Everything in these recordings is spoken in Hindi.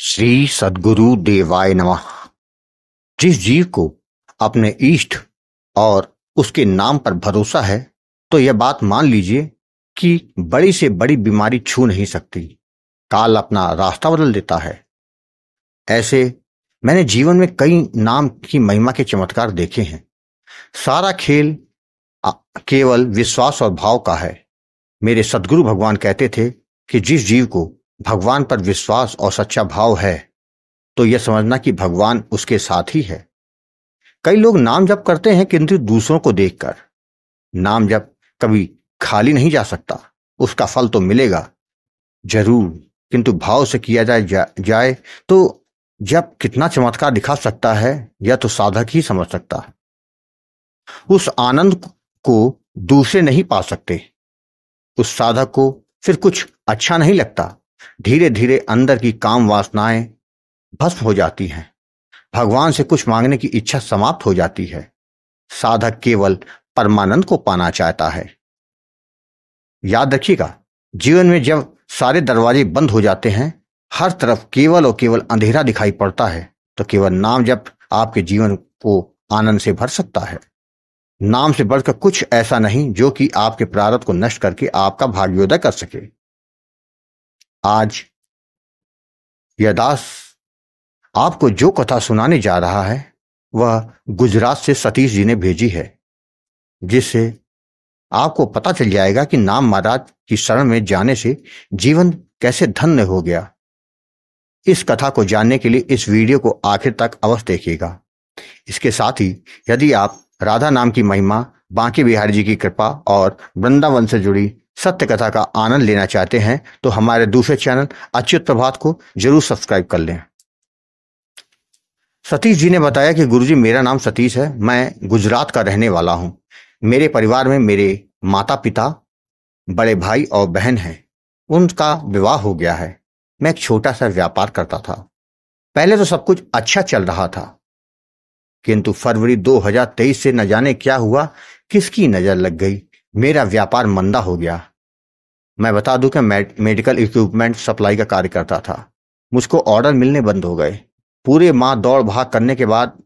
श्री सदगुरु देवाय नमः जिस जीव को अपने इष्ट और उसके नाम पर भरोसा है तो यह बात मान लीजिए कि बड़ी से बड़ी बीमारी छू नहीं सकती काल अपना रास्ता बदल देता है ऐसे मैंने जीवन में कई नाम की महिमा के चमत्कार देखे हैं सारा खेल केवल विश्वास और भाव का है मेरे सदगुरु भगवान कहते थे कि जिस जीव को भगवान पर विश्वास और सच्चा भाव है तो यह समझना कि भगवान उसके साथ ही है कई लोग नाम जप करते हैं किंतु दूसरों को देखकर नाम जप कभी खाली नहीं जा सकता उसका फल तो मिलेगा जरूर किंतु भाव से किया जाए जा, जाए तो जब कितना चमत्कार दिखा सकता है या तो साधक ही समझ सकता है उस आनंद को दूसरे नहीं पा सकते उस साधक को फिर कुछ अच्छा नहीं लगता धीरे धीरे अंदर की काम वासनाएं भस्म हो जाती हैं भगवान से कुछ मांगने की इच्छा समाप्त हो जाती है साधक केवल परमानंद को पाना चाहता है याद रखिएगा जीवन में जब सारे दरवाजे बंद हो जाते हैं हर तरफ केवल और केवल अंधेरा दिखाई पड़ता है तो केवल नाम जब आपके जीवन को आनंद से भर सकता है नाम से बढ़कर कुछ ऐसा नहीं जो कि आपके प्रारब्ध को नष्ट करके आपका भाग्योदय कर सके आज यह दास आपको जो कथा सुनाने जा रहा है वह गुजरात से सतीश जी ने भेजी है जिससे आपको पता चल जाएगा कि नाम महाराज की शरण में जाने से जीवन कैसे धन्य हो गया इस कथा को जानने के लिए इस वीडियो को आखिर तक अवश्य देखिएगा इसके साथ ही यदि आप राधा नाम की महिमा बांके बिहारी जी की कृपा और वृंदावन से जुड़ी सत्य कथा का आनंद लेना चाहते हैं तो हमारे दूसरे चैनल अच्युत प्रभात को जरूर सब्सक्राइब कर लें सतीश जी ने बताया कि गुरुजी मेरा नाम सतीश है मैं गुजरात का रहने वाला हूं मेरे परिवार में मेरे माता पिता बड़े भाई और बहन हैं उनका विवाह हो गया है मैं एक छोटा सा व्यापार करता था पहले तो सब कुछ अच्छा चल रहा था किंतु फरवरी 2023 से न जाने क्या हुआ किसकी नजर लग गई मेरा व्यापार मंदा हो गया मैं बता दूं कि मेडिकल इक्विपमेंट सप्लाई का कार्य करता था मुझको ऑर्डर मिलने बंद हो गए पूरे माह दौड़ भाग करने के बाद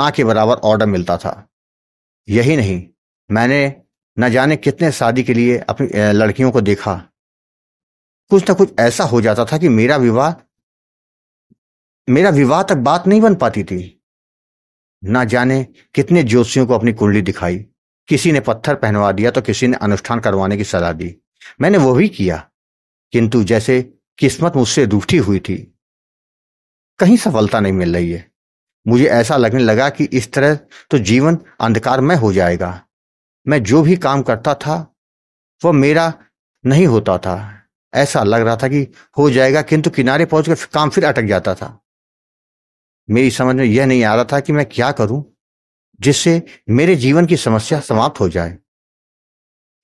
ना के बराबर ऑर्डर मिलता था यही नहीं मैंने न जाने कितने शादी के लिए अपनी लड़कियों को देखा कुछ ना कुछ ऐसा हो जाता था कि मेरा विवाह मेरा विवाह तक बात नहीं बन पाती थी ना जाने कितने ज्योतिषियों को अपनी कुंडली दिखाई किसी ने पत्थर पहनवा दिया तो किसी ने अनुष्ठान करवाने की सलाह दी मैंने वो भी किया किंतु जैसे किस्मत मुझसे रूठी हुई थी कहीं सफलता नहीं मिल रही है मुझे ऐसा लगने लगा कि इस तरह तो जीवन अंधकारमय हो जाएगा मैं जो भी काम करता था वह मेरा नहीं होता था ऐसा लग रहा था कि हो जाएगा किंतु किनारे पहुंचकर काम फिर अटक जाता था मेरी समझ में यह नहीं आ रहा था कि मैं क्या करूं जिससे मेरे जीवन की समस्या समाप्त हो जाए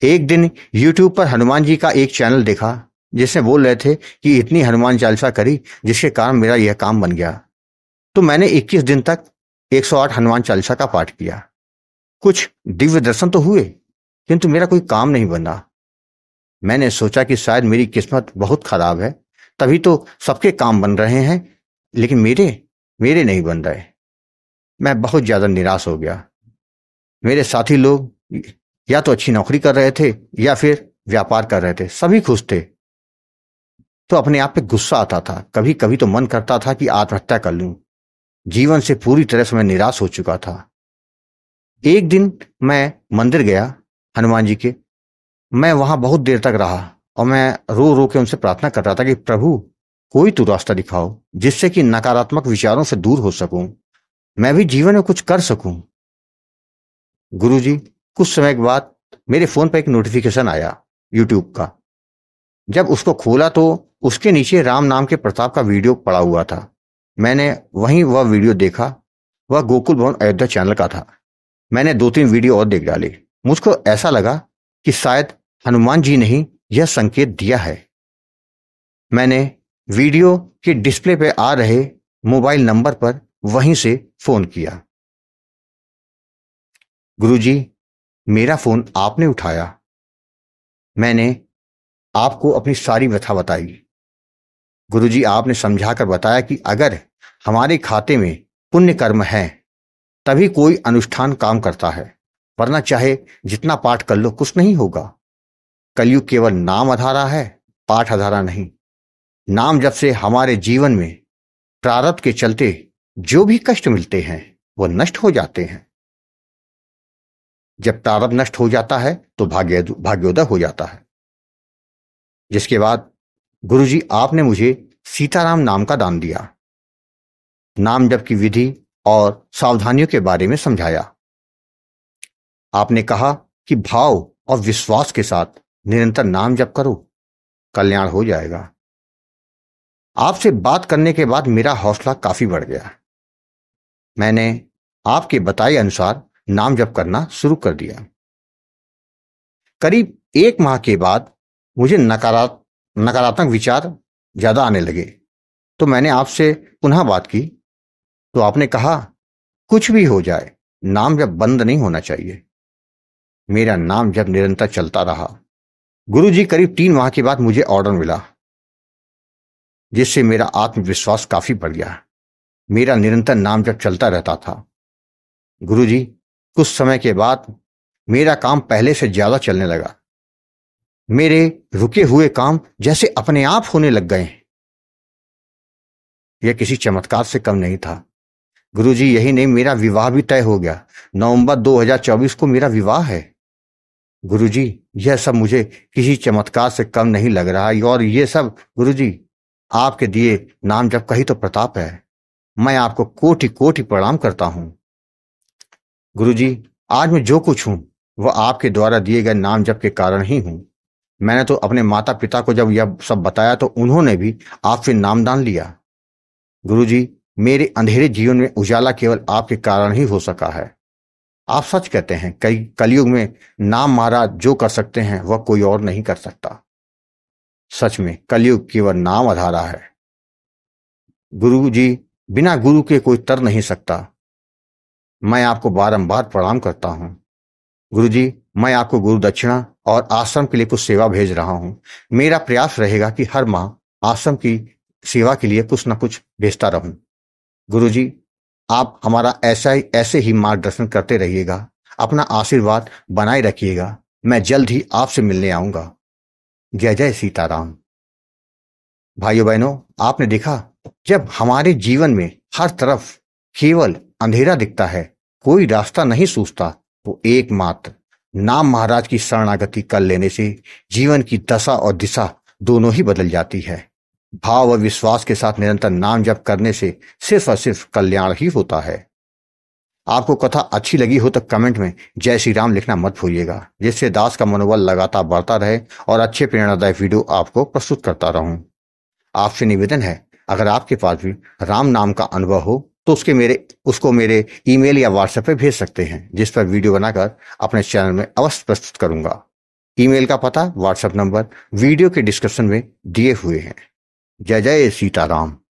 एक दिन यूट्यूब पर हनुमान जी का एक चैनल देखा जिसमें बोल रहे थे कि इतनी हनुमान चालीसा करी जिसके कारण मेरा यह काम बन गया तो मैंने 21 दिन तक 108 हनुमान चालीसा का पाठ किया कुछ दिव्य दर्शन तो हुए किंतु मेरा कोई काम नहीं बना मैंने सोचा कि शायद मेरी किस्मत बहुत खराब है तभी तो सबके काम बन रहे हैं लेकिन मेरे मेरे नहीं बन रहे मैं बहुत ज्यादा निराश हो गया मेरे साथी लोग या तो अच्छी नौकरी कर रहे थे या फिर व्यापार कर रहे थे सभी खुश थे तो अपने आप पे गुस्सा आता था कभी कभी तो मन करता था कि आत्महत्या कर लूं जीवन से पूरी तरह से मैं निराश हो चुका था एक दिन मैं मंदिर गया हनुमान जी के मैं वहां बहुत देर तक रहा और मैं रो रो के उनसे प्रार्थना कर रहा था कि प्रभु कोई तो रास्ता दिखाओ जिससे कि नकारात्मक विचारों से दूर हो सकूं मैं भी जीवन में कुछ कर सकूं गुरुजी कुछ समय के बाद मेरे फोन पर एक नोटिफिकेशन आया यूट्यूब का जब उसको खोला तो उसके नीचे राम नाम के प्रताप का वीडियो पड़ा हुआ था मैंने वहीं वह वीडियो देखा वह गोकुल भवन अयोध्या चैनल का था मैंने दो तीन वीडियो और देख डाले मुझको ऐसा लगा कि शायद हनुमान जी ने ही यह संकेत दिया है मैंने वीडियो के डिस्प्ले पे आ रहे मोबाइल नंबर पर वहीं से फोन किया गुरुजी मेरा फोन आपने उठाया मैंने आपको अपनी सारी व्यथा बताई गुरुजी आपने समझाकर बताया कि अगर हमारे खाते में पुण्य कर्म है तभी कोई अनुष्ठान काम करता है वरना चाहे जितना पाठ कर लो कुछ नहीं होगा कलयुग केवल नाम अधारा है पाठ अधारा नहीं नाम जब से हमारे जीवन में प्रारब्ध के चलते जो भी कष्ट मिलते हैं वो नष्ट हो जाते हैं जब तारब नष्ट हो जाता है तो भाग्य भाग्योदय हो जाता है जिसके बाद गुरुजी आपने मुझे सीताराम नाम का दान दिया नाम जब की विधि और सावधानियों के बारे में समझाया आपने कहा कि भाव और विश्वास के साथ निरंतर नाम जप करो कल्याण हो जाएगा आपसे बात करने के बाद मेरा हौसला काफी बढ़ गया मैंने आपके बताए अनुसार नाम जप करना शुरू कर दिया करीब एक माह के बाद मुझे नकारात्मक नकारात्मक विचार ज्यादा आने लगे तो मैंने आपसे पुनः बात की तो आपने कहा कुछ भी हो जाए नाम जब बंद नहीं होना चाहिए मेरा नाम जब निरंतर चलता रहा गुरुजी करीब तीन माह के बाद मुझे ऑर्डर मिला जिससे मेरा आत्मविश्वास काफी बढ़ गया मेरा निरंतर नाम जब चलता रहता था गुरुजी कुछ समय के बाद मेरा काम पहले से ज्यादा चलने लगा मेरे रुके हुए काम जैसे अपने आप होने लग गए यह किसी चमत्कार से कम नहीं था गुरुजी यही नहीं मेरा विवाह भी तय हो गया नवंबर 2024 को मेरा विवाह है गुरुजी यह सब मुझे किसी चमत्कार से कम नहीं लग रहा और यह सब गुरुजी आपके दिए नाम जब कही तो प्रताप है मैं आपको कोटि कोटि प्रणाम करता हूं गुरुजी, आज मैं जो कुछ हूं वह आपके द्वारा दिए गए नाम जप के कारण ही हूं मैंने तो अपने माता पिता को जब यह सब बताया तो उन्होंने भी आपसे नामदान लिया गुरु जी मेरे अंधेरे जीवन में उजाला केवल आपके कारण ही हो सका है आप सच कहते हैं कई कलयुग में नाम मारा जो कर सकते हैं वह कोई और नहीं कर सकता सच में कलयुग केवल नाम अधारा है गुरु जी बिना गुरु के कोई तर नहीं सकता मैं आपको बारंबार प्रणाम करता गुरु गुरुजी मैं आपको गुरु दक्षिणा और आश्रम के लिए कुछ सेवा भेज रहा हूं मेरा प्रयास रहेगा कि हर माह आश्रम की सेवा के लिए कुछ ना कुछ भेजता रहूं जी आप हमारा ऐसा ही ऐसे ही मार्गदर्शन करते रहिएगा अपना आशीर्वाद बनाए रखिएगा मैं जल्द ही आपसे मिलने आऊंगा जय जय सीताराम भाइयों बहनों आपने देखा जब हमारे जीवन में हर तरफ केवल अंधेरा दिखता है कोई रास्ता नहीं सूझता तो एकमात्र नाम महाराज की शरणागति कर लेने से जीवन की दशा और दिशा दोनों ही बदल जाती है भाव और विश्वास के साथ निरंतर नाम जप करने से सिर्फ और सिर्फ कल्याण ही होता है आपको कथा अच्छी लगी हो तो कमेंट में जय श्री राम लिखना मत भूलिएगा जिससे दास का मनोबल लगातार बढ़ता रहे और अच्छे प्रेरणादायक वीडियो आपको प्रस्तुत करता रहूं आपसे निवेदन है अगर आपके पास भी राम नाम का अनुभव हो तो उसके मेरे उसको मेरे ईमेल या व्हाट्सएप पर भेज सकते हैं जिस पर वीडियो बनाकर अपने चैनल में अवश्य प्रस्तुत करूंगा ईमेल का पता व्हाट्सएप नंबर वीडियो के डिस्क्रिप्शन में दिए हुए हैं जय जय सीताराम